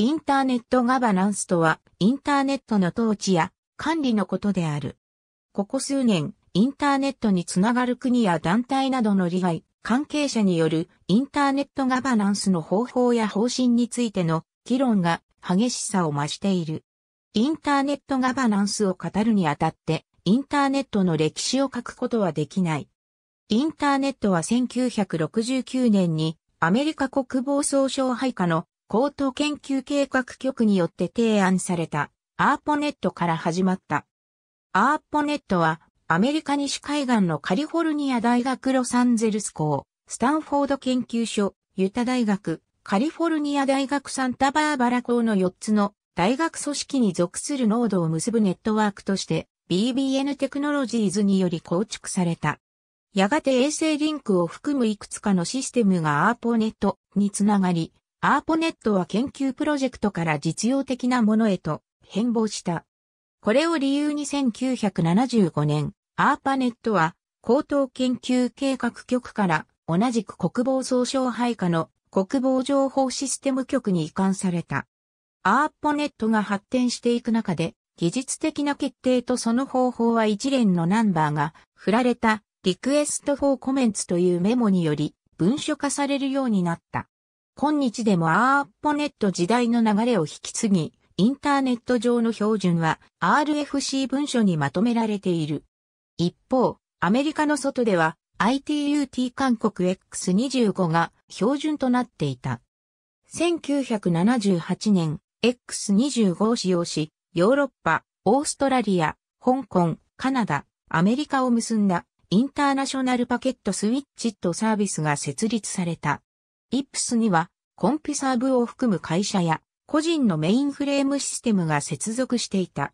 インターネットガバナンスとは、インターネットの統治や管理のことである。ここ数年、インターネットにつながる国や団体などの利害、関係者によるインターネットガバナンスの方法や方針についての議論が激しさを増している。インターネットガバナンスを語るにあたって、インターネットの歴史を書くことはできない。インターネットは1969年にアメリカ国防総省配下の高等研究計画局によって提案されたアーポネットから始まった。アーポネットはアメリカ西海岸のカリフォルニア大学ロサンゼルス校、スタンフォード研究所、ユタ大学、カリフォルニア大学サンタバーバラ校の4つの大学組織に属する濃度を結ぶネットワークとして BBN テクノロジーズにより構築された。やがて衛星リンクを含むいくつかのシステムがアーポネットにつながり、アーポネットは研究プロジェクトから実用的なものへと変貌した。これを理由に1975年、アーパネットは高等研究計画局から同じく国防総省配下の国防情報システム局に移管された。アーポネットが発展していく中で、技術的な決定とその方法は一連のナンバーが振られたリクエストフォーコメンツというメモにより文書化されるようになった。今日でもアーポネット時代の流れを引き継ぎ、インターネット上の標準は RFC 文書にまとめられている。一方、アメリカの外では ITUT 韓国 X25 が標準となっていた。1978年 X25 を使用し、ヨーロッパ、オーストラリア、香港、カナダ、アメリカを結んだインターナショナルパケットスイッチとサービスが設立された。イップスには、コンピサーブを含む会社や個人のメインフレームシステムが接続していた。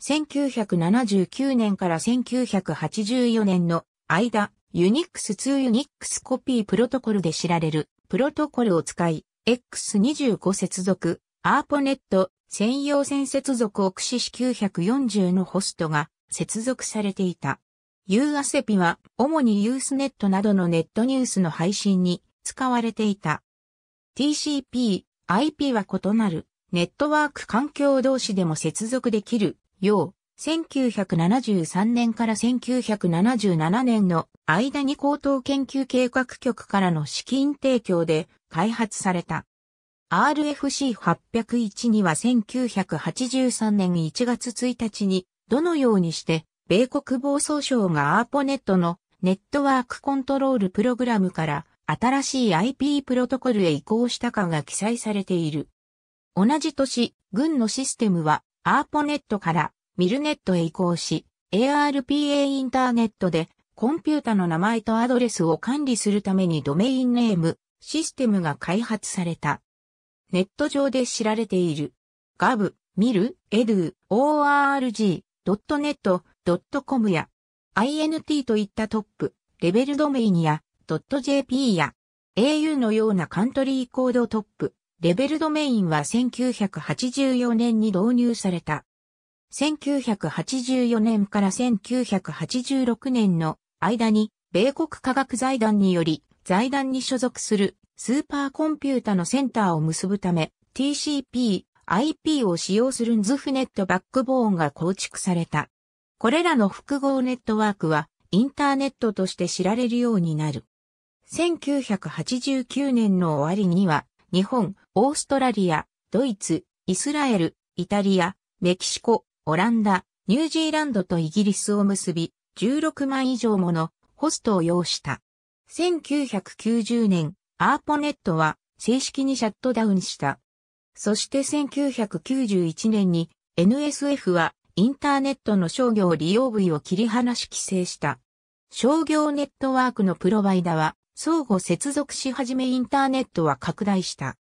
1979年から1984年の間、ユニックス2ニックスコピープロトコルで知られるプロトコルを使い、X25 接続、アーポネット専用線接続を駆使し940のホストが接続されていた。ユーアセピは主にユースネットなどのネットニュースの配信に使われていた。TCP、IP は異なるネットワーク環境同士でも接続できるよう、1973年から1977年の間に高等研究計画局からの資金提供で開発された。RFC801 には1983年1月1日にどのようにして米国防総省がアーポネットのネットワークコントロールプログラムから新しい IP プロトコルへ移行したかが記載されている。同じ年、軍のシステムはアーポネットからミルネットへ移行し、ARPA インターネットでコンピュータの名前とアドレスを管理するためにドメインネーム、システムが開発された。ネット上で知られている。gav、mil、edu、org、.net、.com や int といったトップ、レベルドメインや .jp や au のようなカントリーコードトップ、レベルドメインは1984年に導入された。1984年から1986年の間に、米国科学財団により、財団に所属するスーパーコンピュータのセンターを結ぶため、TCP、IP を使用するンズフネットバックボーンが構築された。これらの複合ネットワークは、インターネットとして知られるようになる。1989年の終わりには、日本、オーストラリア、ドイツ、イスラエル、イタリア、メキシコ、オランダ、ニュージーランドとイギリスを結び、16万以上ものホストを要した。1990年、アーポネットは正式にシャットダウンした。そして1991年に NSF はインターネットの商業利用部位を切り離し規制した。商業ネットワークのプロバイダは相互接続し始めインターネットは拡大した。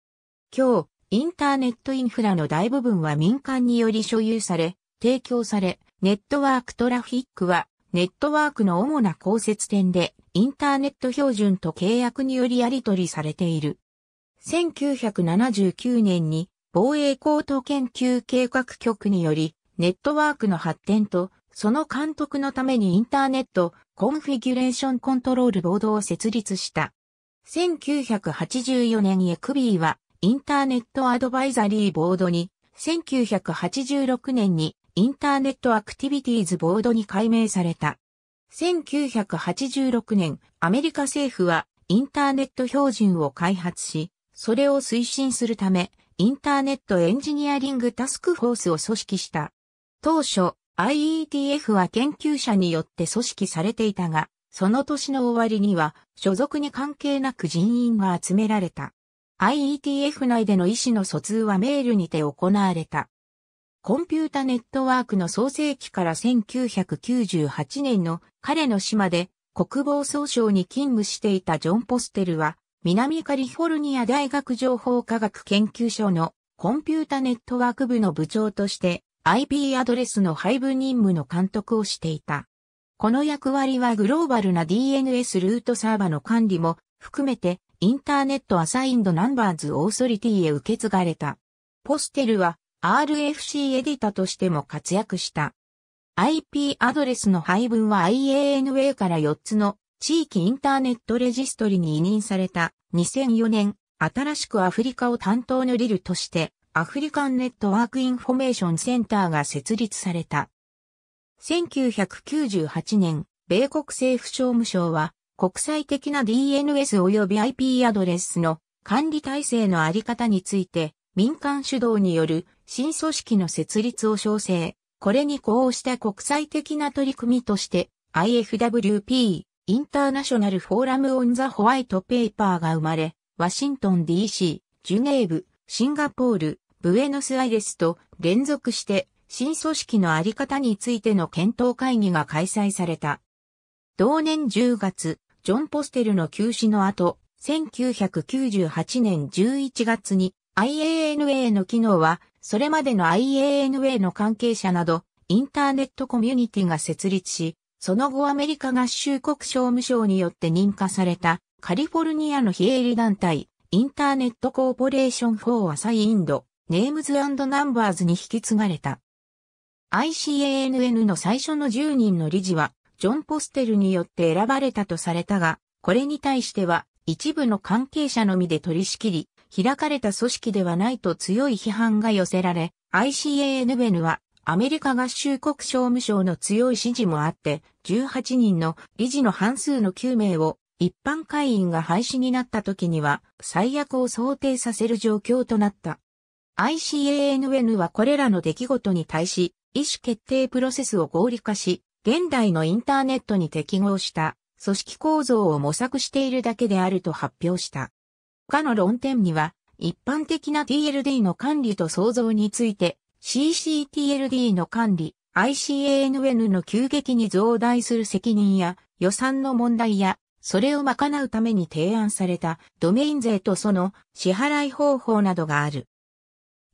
今日、インターネットインフラの大部分は民間により所有され、提供され、ネットワークトラフィックは、ネットワークの主な公設点で、インターネット標準と契約によりやり取りされている。1979年に、防衛高等研究計画局により、ネットワークの発展と、その監督のためにインターネットコンフィギュレーションコントロールボードを設立した。1984年エクビーはインターネットアドバイザリーボードに、1986年にインターネットアクティビティーズボードに改名された。1986年、アメリカ政府はインターネット標準を開発し、それを推進するため、インターネットエンジニアリングタスクフォースを組織した。当初、IETF は研究者によって組織されていたが、その年の終わりには所属に関係なく人員が集められた。IETF 内での意思の疎通はメールにて行われた。コンピュータネットワークの創世期から1998年の彼の島で国防総省に勤務していたジョン・ポステルは南カリフォルニア大学情報科学研究所のコンピュータネットワーク部の部長として IP アドレスの配分任務の監督をしていた。この役割はグローバルな DNS ルートサーバの管理も含めてインターネットアサインドナンバーズオーソリティへ受け継がれた。ポステルは RFC エディタとしても活躍した。IP アドレスの配分は IANA から4つの地域インターネットレジストリに委任された2004年新しくアフリカを担当のリルとしてアフリカンネットワークインフォメーションセンターが設立された。1998年、米国政府商務省は、国際的な DNS 及び IP アドレスの管理体制のあり方について、民間主導による新組織の設立を調整。これに呼応した国際的な取り組みとして、IFWP、インターナショナルフォーラムオンザホワイトペーパーが生まれ、ワシントン DC、ジュネーブ、シンガポール、ブエノスアイレスと連続して新組織のあり方についての検討会議が開催された。同年10月、ジョン・ポステルの休止の後、1998年11月に IANA の機能は、それまでの IANA の関係者など、インターネットコミュニティが設立し、その後アメリカ合衆国商務省によって認可されたカリフォルニアの非営利団体インターネットコーポレーション・フォー・アサイ・インドネームズナンバーズに引き継がれた。ICANN の最初の10人の理事は、ジョン・ポステルによって選ばれたとされたが、これに対しては、一部の関係者のみで取り仕切り、開かれた組織ではないと強い批判が寄せられ、ICANN はアメリカ合衆国商務省の強い支持もあって、18人の理事の半数の9名を一般会員が廃止になった時には最悪を想定させる状況となった。ICANN はこれらの出来事に対し、意思決定プロセスを合理化し、現代のインターネットに適合した組織構造を模索しているだけであると発表した。他の論点には、一般的な TLD の管理と創造について、CCTLD の管理、ICANN の急激に増大する責任や予算の問題や、それを賄うために提案されたドメイン税とその支払い方法などがある。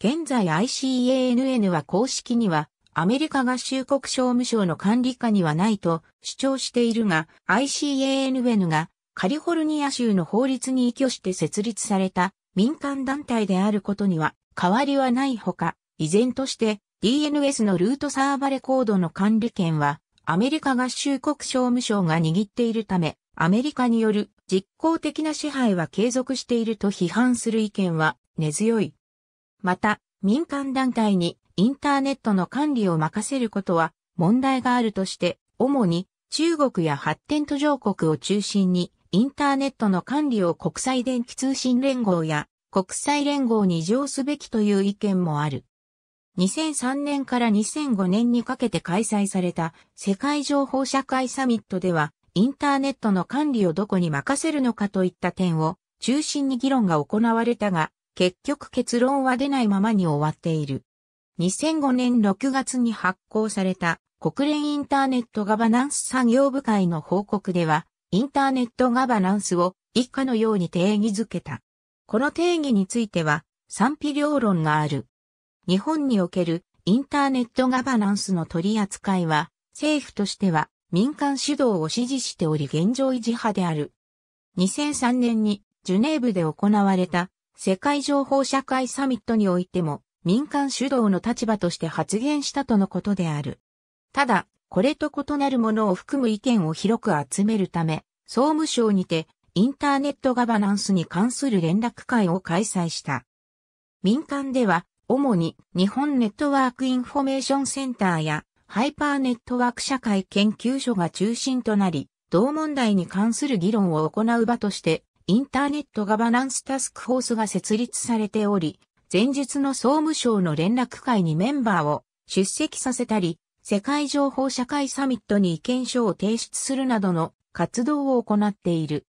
現在 ICANN は公式には、アメリカ合衆国商務省の管理下にはないと主張しているが、ICANN がカリフォルニア州の法律に依拠して設立された民間団体であることには変わりはないほか、依然として DNS のルートサーバレコードの管理権はアメリカ合衆国商務省が握っているため、アメリカによる実効的な支配は継続していると批判する意見は根強い。また、民間団体にインターネットの管理を任せることは問題があるとして、主に中国や発展途上国を中心に、インターネットの管理を国際電気通信連合や国際連合に上すべきという意見もある。2003年から2005年にかけて開催された世界情報社会サミットでは、インターネットの管理をどこに任せるのかといった点を中心に議論が行われたが、結局結論は出ないままに終わっている。2005年6月に発行された国連インターネットガバナンス産業部会の報告では、インターネットガバナンスを以下のように定義づけた。この定義については賛否両論がある。日本におけるインターネットガバナンスの取り扱いは政府としては民間主導を支持しており現状維持派である。2003年にジュネーブで行われた世界情報社会サミットにおいても民間主導の立場として発言したとのことである。ただ、これと異なるものを含む意見を広く集めるため、総務省にてインターネットガバナンスに関する連絡会を開催した。民間では、主に日本ネットワークインフォメーションセンターやハイパーネットワーク社会研究所が中心となり、同問題に関する議論を行う場としてインターネットガバナンスタスクフォースが設立されており、前述の総務省の連絡会にメンバーを出席させたり、世界情報社会サミットに意見書を提出するなどの活動を行っている。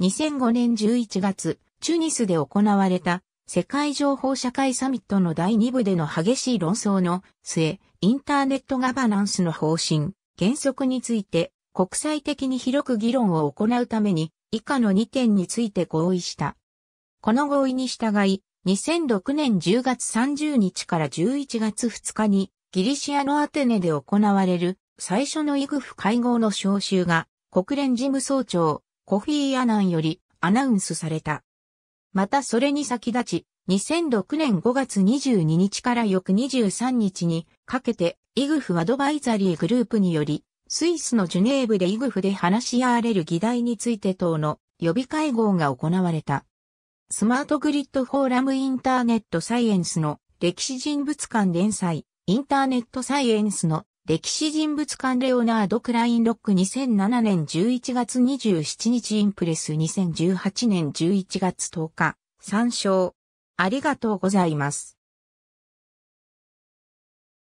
2005年11月、チュニスで行われた世界情報社会サミットの第2部での激しい論争の末、インターネットガバナンスの方針、原則について国際的に広く議論を行うために以下の2点について合意した。この合意に従い、2006年10月30日から11月2日にギリシアのアテネで行われる最初のイグフ会合の招集が国連事務総長コフィー・アナンよりアナウンスされた。またそれに先立ち、2006年5月22日から翌23日にかけてイグフアドバイザリーグループによりスイスのジュネーブでイグフで話し合われる議題について等の予備会合が行われた。スマートグリッドフォーラムインターネットサイエンスの歴史人物館連載、インターネットサイエンスの歴史人物館レオナード・クラインロック2007年11月27日インプレス2018年11月10日参照ありがとうございます。